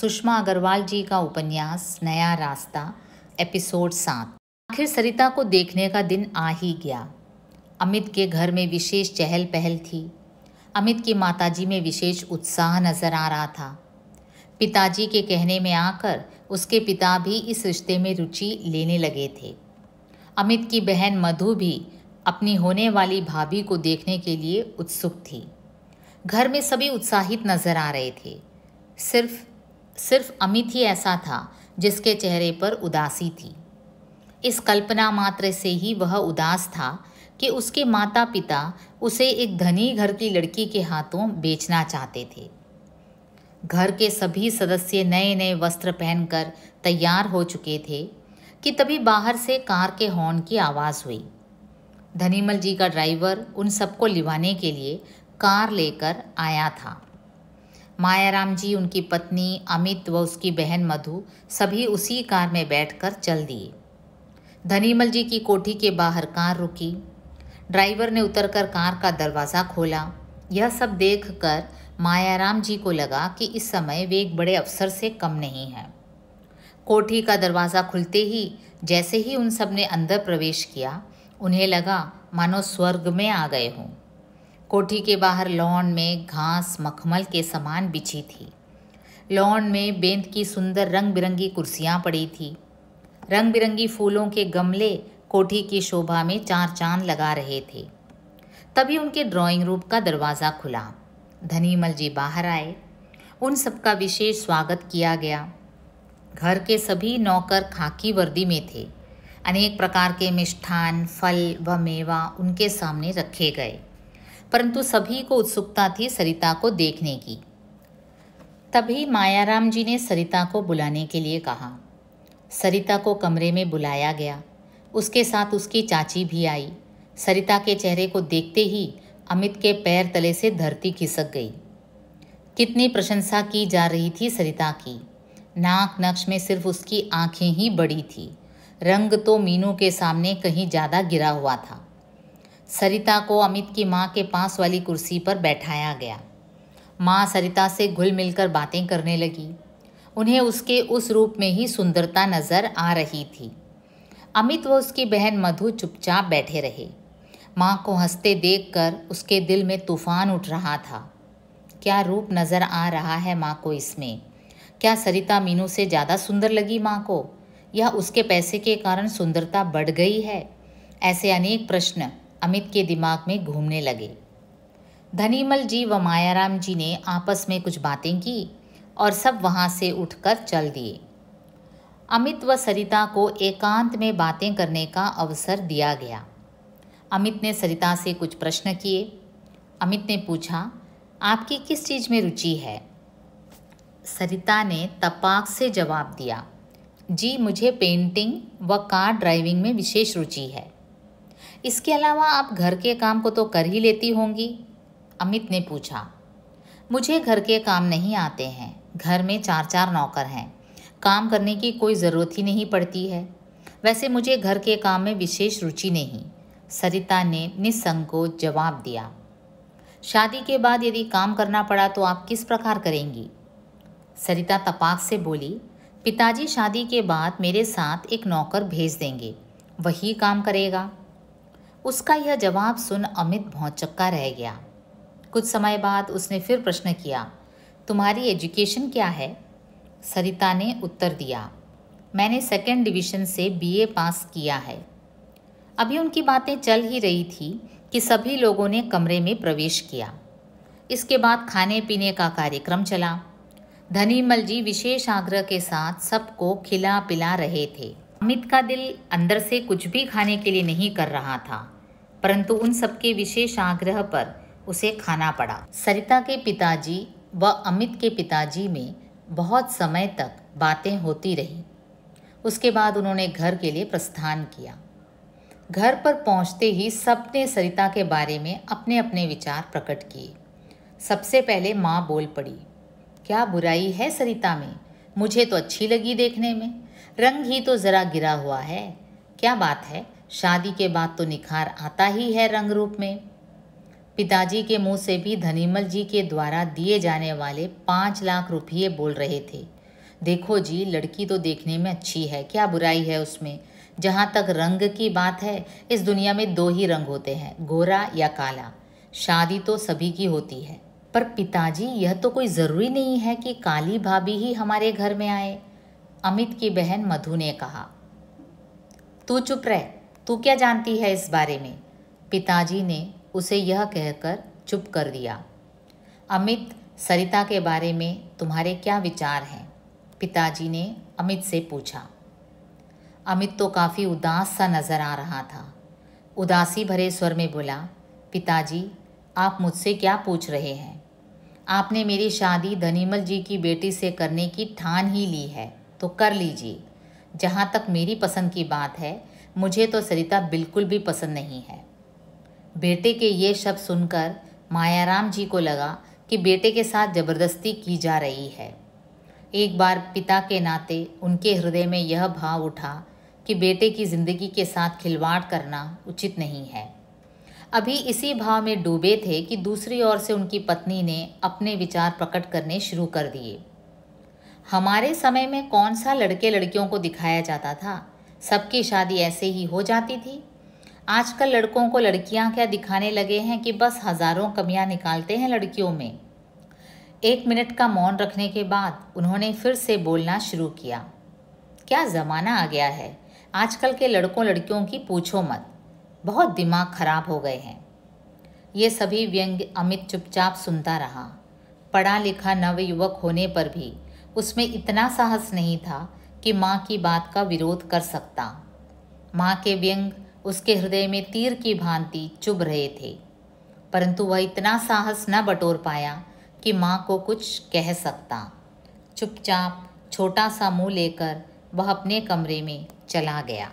सुषमा अग्रवाल जी का उपन्यास नया रास्ता एपिसोड सात आखिर सरिता को देखने का दिन आ ही गया अमित के घर में विशेष चहल पहल थी अमित की माताजी में विशेष उत्साह नजर आ रहा था पिताजी के कहने में आकर उसके पिता भी इस रिश्ते में रुचि लेने लगे थे अमित की बहन मधु भी अपनी होने वाली भाभी को देखने के लिए उत्सुक थी घर में सभी उत्साहित नजर आ रहे थे सिर्फ सिर्फ अमित ही ऐसा था जिसके चेहरे पर उदासी थी इस कल्पना मात्र से ही वह उदास था कि उसके माता पिता उसे एक धनी घर की लड़की के हाथों बेचना चाहते थे घर के सभी सदस्य नए नए वस्त्र पहनकर तैयार हो चुके थे कि तभी बाहर से कार के हॉर्न की आवाज़ हुई धनीमल जी का ड्राइवर उन सबको लिवाने के लिए कार लेकर आया था मायाराम जी उनकी पत्नी अमित व उसकी बहन मधु सभी उसी कार में बैठकर चल दिए धनीमल जी की कोठी के बाहर कार रुकी ड्राइवर ने उतरकर कार का दरवाज़ा खोला यह सब देखकर मायाराम जी को लगा कि इस समय वे एक बड़े अफसर से कम नहीं हैं कोठी का दरवाज़ा खुलते ही जैसे ही उन सब ने अंदर प्रवेश किया उन्हें लगा मानो स्वर्ग में आ गए हों कोठी के बाहर लॉन में घास मखमल के समान बिछी थी लॉन में बेंद की सुंदर रंग बिरंगी कुर्सियाँ पड़ी थी रंग बिरंगी फूलों के गमले कोठी की शोभा में चार चांद लगा रहे थे तभी उनके ड्राइंग रूम का दरवाज़ा खुला धनीमल जी बाहर आए उन सबका विशेष स्वागत किया गया घर के सभी नौकर खाकी वर्दी में थे अनेक प्रकार के मिष्ठान फल व मेवा उनके सामने रखे गए परंतु सभी को उत्सुकता थी सरिता को देखने की तभी मायाराम जी ने सरिता को बुलाने के लिए कहा सरिता को कमरे में बुलाया गया उसके साथ उसकी चाची भी आई सरिता के चेहरे को देखते ही अमित के पैर तले से धरती खिसक गई कितनी प्रशंसा की जा रही थी सरिता की नाक नक्श में सिर्फ उसकी आंखें ही बड़ी थी रंग तो मीनू के सामने कहीं ज़्यादा गिरा हुआ था सरिता को अमित की माँ के पास वाली कुर्सी पर बैठाया गया माँ सरिता से घुल मिलकर बातें करने लगी उन्हें उसके उस रूप में ही सुंदरता नज़र आ रही थी अमित व उसकी बहन मधु चुपचाप बैठे रहे माँ को हंसते देखकर उसके दिल में तूफान उठ रहा था क्या रूप नज़र आ रहा है माँ को इसमें क्या सरिता मीनू से ज़्यादा सुंदर लगी माँ को या उसके पैसे के कारण सुंदरता बढ़ गई है ऐसे अनेक प्रश्न अमित के दिमाग में घूमने लगे धनीमल जी व मायाराम जी ने आपस में कुछ बातें की और सब वहाँ से उठकर चल दिए अमित व सरिता को एकांत में बातें करने का अवसर दिया गया अमित ने सरिता से कुछ प्रश्न किए अमित ने पूछा आपकी किस चीज़ में रुचि है सरिता ने तपाक से जवाब दिया जी मुझे पेंटिंग व कार ड्राइविंग में विशेष रुचि है इसके अलावा आप घर के काम को तो कर ही लेती होंगी अमित ने पूछा मुझे घर के काम नहीं आते हैं घर में चार चार नौकर हैं काम करने की कोई ज़रूरत ही नहीं पड़ती है वैसे मुझे घर के काम में विशेष रुचि नहीं सरिता ने निसंकोच जवाब दिया शादी के बाद यदि काम करना पड़ा तो आप किस प्रकार करेंगी सरिता तपाक से बोली पिताजी शादी के बाद मेरे साथ एक नौकर भेज देंगे वही काम करेगा उसका यह जवाब सुन अमित भौचक्का रह गया कुछ समय बाद उसने फिर प्रश्न किया तुम्हारी एजुकेशन क्या है सरिता ने उत्तर दिया मैंने सेकेंड डिवीज़न से बीए पास किया है अभी उनकी बातें चल ही रही थी कि सभी लोगों ने कमरे में प्रवेश किया इसके बाद खाने पीने का कार्यक्रम चला धनीमल जी विशेष आग्रह के साथ सबको खिला पिला रहे थे अमित का दिल अंदर से कुछ भी खाने के लिए नहीं कर रहा था परंतु उन सबके विशेष आग्रह पर उसे खाना पड़ा सरिता के पिताजी व अमित के पिताजी में बहुत समय तक बातें होती रहीं उसके बाद उन्होंने घर के लिए प्रस्थान किया घर पर पहुंचते ही सबने सरिता के बारे में अपने अपने विचार प्रकट किए सबसे पहले माँ बोल पड़ी क्या बुराई है सरिता में मुझे तो अच्छी लगी देखने में रंग ही तो ज़रा गिरा हुआ है क्या बात है शादी के बाद तो निखार आता ही है रंग रूप में पिताजी के मुंह से भी धनीमल जी के द्वारा दिए जाने वाले पाँच लाख रुपये बोल रहे थे देखो जी लड़की तो देखने में अच्छी है क्या बुराई है उसमें जहाँ तक रंग की बात है इस दुनिया में दो ही रंग होते हैं गोरा या काला शादी तो सभी की होती है पर पिताजी यह तो कोई ज़रूरी नहीं है कि काली भाभी ही हमारे घर में आए अमित की बहन मधु ने कहा तू चुप रह तू क्या जानती है इस बारे में पिताजी ने उसे यह कहकर चुप कर दिया अमित सरिता के बारे में तुम्हारे क्या विचार हैं पिताजी ने अमित से पूछा अमित तो काफ़ी उदास सा नज़र आ रहा था उदासी भरे स्वर में बोला पिताजी आप मुझसे क्या पूछ रहे हैं आपने मेरी शादी धनीमल जी की बेटी से करने की ठान ही ली है तो कर लीजिए जहाँ तक मेरी पसंद की बात है मुझे तो सरिता बिल्कुल भी पसंद नहीं है बेटे के ये शब्द सुनकर मायाराम जी को लगा कि बेटे के साथ ज़बरदस्ती की जा रही है एक बार पिता के नाते उनके हृदय में यह भाव उठा कि बेटे की ज़िंदगी के साथ खिलवाड़ करना उचित नहीं है अभी इसी भाव में डूबे थे कि दूसरी ओर से उनकी पत्नी ने अपने विचार प्रकट करने शुरू कर दिए हमारे समय में कौन सा लड़के लड़कियों को दिखाया जाता था सबकी शादी ऐसे ही हो जाती थी आजकल लड़कों को लड़कियां क्या दिखाने लगे हैं कि बस हज़ारों कमियां निकालते हैं लड़कियों में एक मिनट का मौन रखने के बाद उन्होंने फिर से बोलना शुरू किया क्या ज़माना आ गया है आजकल के लड़कों लड़कियों की पूछो मत बहुत दिमाग खराब हो गए हैं ये सभी व्यंग अमित चुपचाप सुनता रहा पढ़ा लिखा युवक होने पर भी उसमें इतना साहस नहीं था कि माँ की बात का विरोध कर सकता माँ के व्यंग उसके हृदय में तीर की भांति चुभ रहे थे परंतु वह इतना साहस न बटोर पाया कि माँ को कुछ कह सकता चुपचाप छोटा सा मुंह लेकर वह अपने कमरे में चला गया